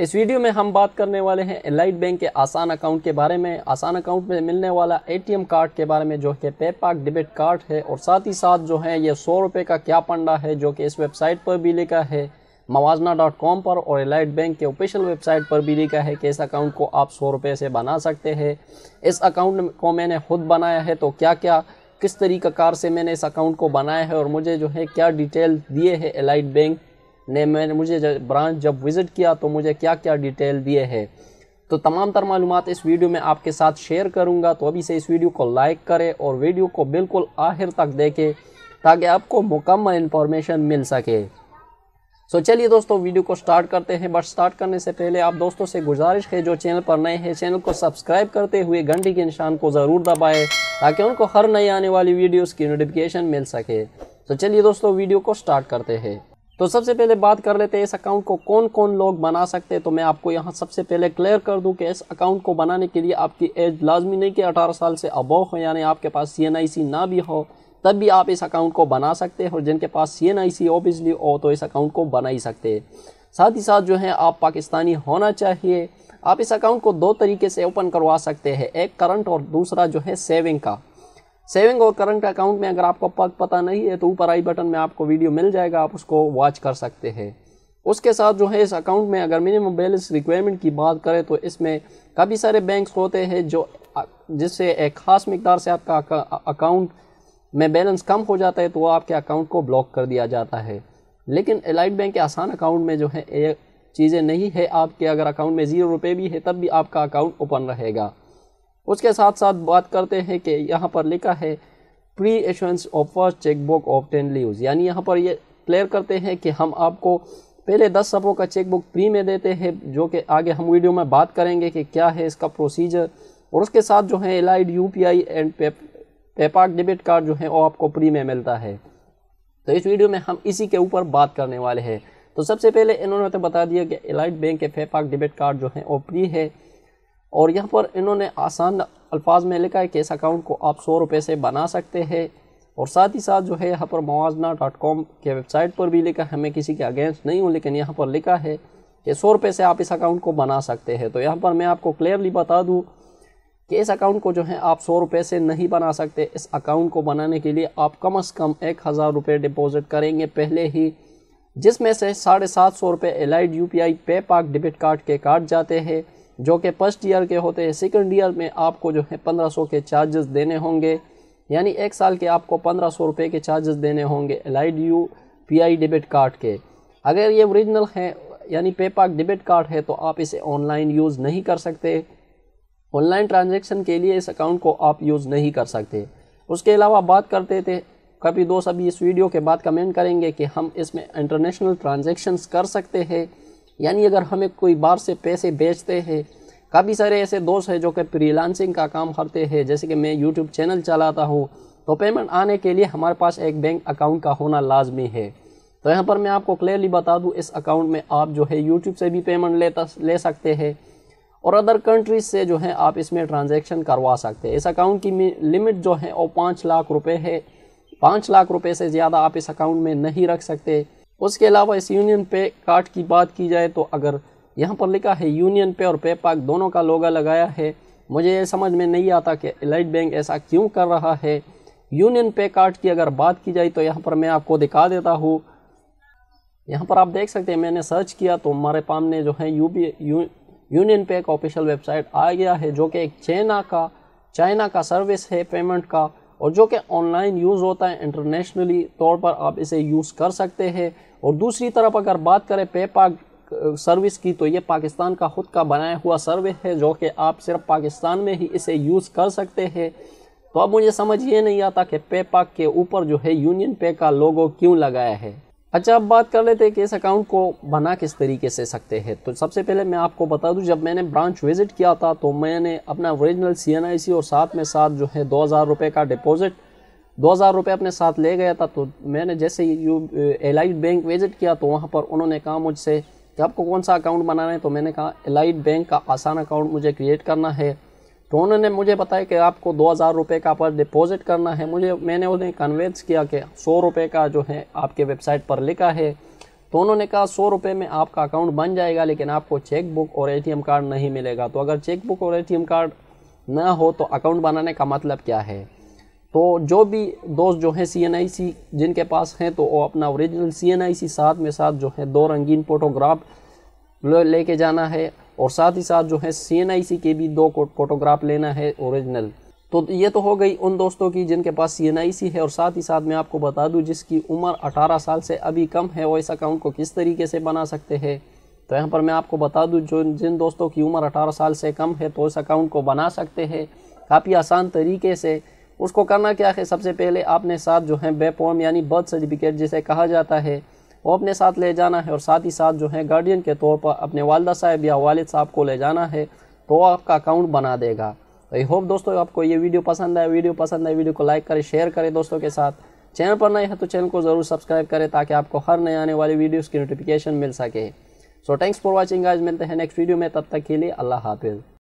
इस वीडियो में हम बात करने वाले हैं एलाइट बैंक के आसान अकाउंट के बारे में आसान अकाउंट में मिलने वाला एटीएम कार्ड के बारे में जो कि पेपाक डेबिट कार्ड है और साथ ही साथ जो है ये सौ रुपये का क्या पंडा है जो कि इस वेबसाइट पर भी लिखा है मवाजना डॉट कॉम पर और एलाइट बैंक के ऑफिशियल वेबसाइट पर भी लिखा है कि इस अकाउंट को आप सौ रुपये से बना सकते हैं इस अकाउंट को मैंने खुद बनाया है तो क्या क्या किस तरीक़ाकार से मैंने इस अकाउंट को बनाया है और मुझे जो है क्या डिटेल दिए है एलाइट बैंक ने मैंने मुझे ब्रांच जब विज़िट किया तो मुझे क्या क्या डिटेल दिए है तो तमाम तर मालूम इस वीडियो में आपके साथ शेयर करूँगा तो अभी से इस वीडियो को लाइक करें और वीडियो को बिल्कुल आखिर तक देखें ताकि आपको मुकम्मल इन्फॉर्मेशन मिल सके सो so, चलिए दोस्तों वीडियो को स्टार्ट करते हैं बट स्टार्ट करने से पहले आप दोस्तों से गुजारिश है जो चैनल पर नए हैं चैनल को सब्सक्राइब करते हुए घंटी के निशान को ज़रूर दबाएं ताकि उनको हर नई आने वाली वीडियोस की नोटिफिकेशन मिल सके तो so, चलिए दोस्तों वीडियो को स्टार्ट करते हैं तो सबसे पहले बात कर लेते हैं इस अकाउंट को कौन कौन लोग बना सकते हैं तो मैं आपको यहाँ सबसे पहले क्लियर कर दूँ कि इस अकाउंट को बनाने के लिए आपकी एज लाजमी नहीं कि अठारह साल से अबो हो यानी आपके पास सी ना भी हो तब भी आप इस अकाउंट को बना सकते हैं और जिनके पास सी एन आई सी ओबियसली हो तो इस अकाउंट को बना ही सकते हैं साथ ही साथ जो है आप पाकिस्तानी होना चाहिए आप इस अकाउंट को दो तरीके से ओपन करवा सकते हैं एक करंट और दूसरा जो है सेविंग का सेविंग और करंट अकाउंट में अगर आपको पग पता नहीं है तो ऊपर आई बटन में आपको वीडियो मिल जाएगा आप उसको वॉच कर सकते हैं उसके साथ जो है इस अकाउंट में अगर मिनिमम बैलेंस रिक्वायरमेंट की बात करें तो इसमें काफ़ी सारे बैंक्स होते हैं जो जिससे एक ख़ास मकदार से आपका अकाउंट में बैलेंस कम हो जाता है तो आपके अकाउंट को ब्लॉक कर दिया जाता है लेकिन एलाइट बैंक के आसान अकाउंट में जो है चीज़ें नहीं है आपके अगर अकाउंट में ज़ीरो रुपये भी है तब भी आपका अकाउंट ओपन रहेगा उसके साथ साथ बात करते हैं कि यहाँ पर लिखा है pre assurance of first chequebook of ten leave यानी यहाँ पर ये क्लियर करते हैं कि हम आपको पहले दस सफ़ों का चेकबुक प्री में देते हैं जो कि आगे हम वीडियो में बात करेंगे कि क्या है इसका प्रोसीजर और उसके साथ जो है allied U P I and PayPak debit card जो है वो आपको प्री में मिलता है तो इस वीडियो में हम इसी के ऊपर बात करने वाले हैं तो सबसे पहले इन्होंने तो बता दिया कि एलाइड बैंक के फेफाक डेबिट कार्ड जो है वो प्री है और यहाँ पर इन्होंने आसान अल्फाज में लिखा है कि इस अकाउंट को आप सौ रुपये से बना सकते हैं और साथ ही साथ जो है यहाँ पर मुआजना डॉट कॉम के वेबसाइट पर भी लिखा है मैं किसी के अगेंस्ट नहीं हूँ लेकिन यहाँ पर लिखा है कि सौ रुपये से आप इस अकाउंट को बना सकते हैं तो यहाँ पर मैं आपको क्लियरली बता दूँ कि इस अकाउंट को जो है आप सौ रुपये से नहीं बना सकते इस अकाउंट को बनाने के लिए आप कम अज़ कम एक हज़ार रुपये डिपोज़िट करेंगे पहले ही जिसमें से साढ़े सात सौ रुपये एलाइड यू पी आई पे पाक डेबिट कार्ड के काट जाते हैं जो कि फर्स्ट ईयर के होते हैं सेकेंड ईयर में आपको जो है पंद्रह सौ के चार्जेस देने होंगे यानी एक साल के आपको पंद्रह सौ रुपये के चार्जेस देने होंगे L I D U P I debit card के अगर ये ओरिजिनल है यानी पेपाक डेबिट कार्ड है तो आप इसे ऑनलाइन यूज़ नहीं कर सकते ऑनलाइन ट्रांजेक्शन के लिए इस अकाउंट को आप यूज़ नहीं कर सकते उसके अलावा बात करते थे कभी दोस्त अभी इस वीडियो के बाद कमेंट करेंगे कि हम इसमें इंटरनेशनल ट्रांजेक्शन्स कर सकते हैं यानी अगर हमें कोई बार से पैसे बेचते हैं काफ़ी सारे ऐसे दोस्त हैं जो कि फ्रीलांसिंग का काम करते हैं जैसे कि मैं यूट्यूब चैनल चलाता हूँ तो पेमेंट आने के लिए हमारे पास एक बैंक अकाउंट का होना लाजमी है तो यहाँ पर मैं आपको क्लियरली बता दूँ इस अकाउंट में आप जो है यूट्यूब से भी पेमेंट लेता ले सकते हैं और अदर कंट्रीज से जो है आप इसमें ट्रांजेक्शन करवा सकते हैं इस अकाउंट की लिमिट जो है वो पाँच लाख रुपये है पाँच लाख रुपये से ज़्यादा आप इस अकाउंट में नहीं रख सकते उसके अलावा इस यूनियन पे कार्ड की बात की जाए तो अगर यहाँ पर लिखा है यूनियन पे और पे पाक दोनों का लोगा लगाया है मुझे ये समझ में नहीं आता कि लाइट बैंक ऐसा क्यों कर रहा है यूनियन पे कार्ड की अगर बात की जाए तो यहाँ पर मैं आपको दिखा देता हूँ यहाँ पर आप देख सकते हैं मैंने सर्च किया तो हमारे पामने जो है यू बी यू, यूनियन पे का ऑफिशियल वेबसाइट आ गया है जो कि एक चाइना का चाइना का सर्विस है पेमेंट का और जो कि ऑनलाइन यूज़ होता है इंटरनेशनली तौर पर आप इसे यूज़ कर सकते हैं और दूसरी तरफ अगर बात करें पेपाक सर्विस की तो ये पाकिस्तान का ख़ुद का बनाया हुआ सर्विस है जो कि आप सिर्फ पाकिस्तान में ही इसे यूज़ कर सकते हैं तो अब मुझे समझ ये नहीं आता कि पेपाक के ऊपर जो है यूनियन पे का लोगो क्यों लगाया है अच्छा अब बात कर लेते हैं कि इस अकाउंट को बना किस तरीके से सकते हैं तो सबसे पहले मैं आपको बता दूं जब मैंने ब्रांच विज़िट किया था तो मैंने अपना ओरिजिनल सी और साथ में साथ जो है दो हज़ार रुपये का डिपॉज़िट दो हज़ार रुपये अपने साथ ले गया था तो मैंने जैसे यू एलाइट बैंक विज़िट किया तो वहाँ पर उन्होंने कहा मुझसे कि आपको कौन सा अकाउंट बनाना है तो मैंने कहा एलाइट बैंक का आसान अकाउंट मुझे क्रिएट करना है तो उन्होंने मुझे बताया कि आपको दो हज़ार रुपये का पर डिपॉज़िट करना है मुझे मैंने उन्हें कन्वेंस किया कि सौ रुपये का जो है आपके वेबसाइट पर लिखा है तो उन्होंने कहा सौ रुपये में आपका अकाउंट बन जाएगा लेकिन आपको चेक बुक और एटीएम कार्ड नहीं मिलेगा तो अगर चेक बुक और एटीएम कार्ड ना हो तो अकाउंट बनाने का मतलब क्या है तो जो भी दोस्त जो हैं सी जिनके पास हैं तो वो अपना ओरिजिनल सी साथ में साथ जो है दो रंगीन फोटोग्राफ लेके जाना है और साथ ही साथ जो है सी के भी दो फोटोग्राफ लेना है ओरिजिनल तो ये तो हो गई उन दोस्तों की जिनके पास सी है और साथ ही साथ मैं आपको बता दूं जिसकी उम्र 18 साल से अभी कम है वो इस अकाउंट को किस तरीके से बना सकते हैं तो यहाँ पर मैं आपको बता दूं जो जिन दोस्तों की उम्र 18 साल से कम है तो इस अकाउंट को बना सकते हैं काफ़ी आसान तरीके से उसको करना क्या है सबसे पहले आपने साथ जो है बेपॉर्म यानी बर्थ सर्टिफिकेट जिसे कहा जाता है वो अपने साथ ले जाना है और साथ ही साथ जो है गार्डियन के तौर पर अपने वालदा साहब या वालिद साहब को ले जाना है तो वो आपका अकाउंट बना देगा तो आई होप दोस्तों आपको ये वीडियो पसंद आए वीडियो पसंद आए वीडियो को लाइक करें शेयर करें दोस्तों के साथ चैनल पर नए हैं तो चैनल को ज़रूर सब्सक्राइब करें ताकि आपको हर नए आने वाली वीडियोस की नोटिफिकेशन मिल सके सो थैंक्स फॉर वाचिंग आज मिलते हैं नेक्स्ट वीडियो में तब तक के लिए अल्लाह हाफिज़